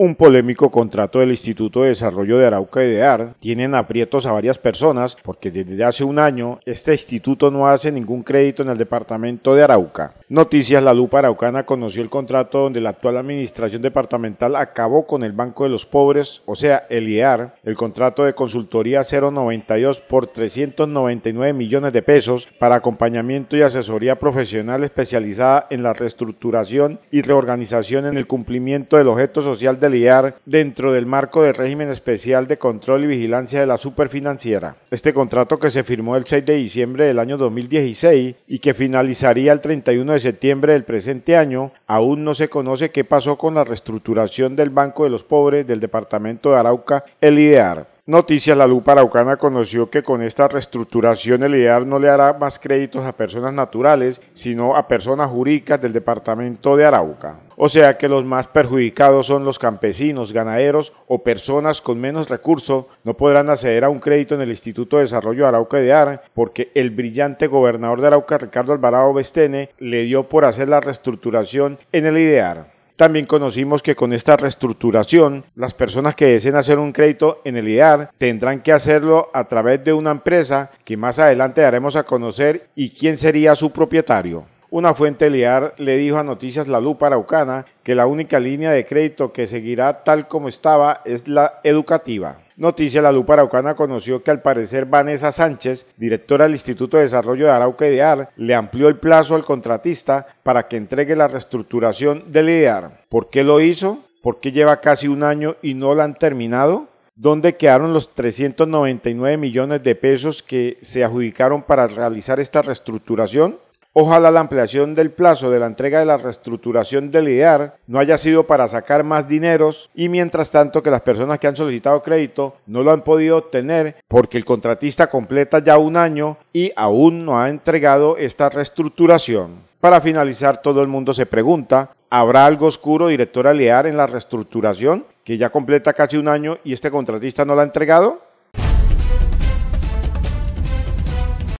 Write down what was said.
un polémico contrato del Instituto de Desarrollo de Arauca y de AR. Tienen aprietos a varias personas porque desde hace un año este instituto no hace ningún crédito en el departamento de Arauca. Noticias, la Lupa Araucana conoció el contrato donde la actual administración departamental acabó con el Banco de los Pobres, o sea, el IEAR, el contrato de consultoría 092 por 399 millones de pesos para acompañamiento y asesoría profesional especializada en la reestructuración y reorganización en el cumplimiento del objeto social del IEAR dentro del marco del régimen especial de control y vigilancia de la superfinanciera. Este contrato que se firmó el 6 de diciembre del año 2016 y que finalizaría el 31 de septiembre del presente año, aún no se conoce qué pasó con la reestructuración del Banco de los Pobres del Departamento de Arauca, el IDEAR. Noticias La Lupa Araucana conoció que con esta reestructuración el IDEAR no le hará más créditos a personas naturales, sino a personas jurídicas del departamento de Arauca. O sea que los más perjudicados son los campesinos, ganaderos o personas con menos recursos no podrán acceder a un crédito en el Instituto de Desarrollo de Arauca IDEAR porque el brillante gobernador de Arauca, Ricardo Alvarado Bestene, le dio por hacer la reestructuración en el IDEAR. También conocimos que con esta reestructuración, las personas que deseen hacer un crédito en el IAR tendrán que hacerlo a través de una empresa que más adelante daremos a conocer y quién sería su propietario. Una fuente liar le dijo a Noticias La Lupa Araucana que la única línea de crédito que seguirá tal como estaba es la educativa. Noticia La Lupa Araucana conoció que al parecer Vanessa Sánchez, directora del Instituto de Desarrollo de Arauca y le amplió el plazo al contratista para que entregue la reestructuración del IDEAR. ¿Por qué lo hizo? ¿Por qué lleva casi un año y no la han terminado? ¿Dónde quedaron los 399 millones de pesos que se adjudicaron para realizar esta reestructuración? Ojalá la ampliación del plazo de la entrega de la reestructuración del IDEAR no haya sido para sacar más dineros y mientras tanto que las personas que han solicitado crédito no lo han podido obtener porque el contratista completa ya un año y aún no ha entregado esta reestructuración. Para finalizar, todo el mundo se pregunta, ¿habrá algo oscuro, directora IDEAR, en la reestructuración que ya completa casi un año y este contratista no la ha entregado?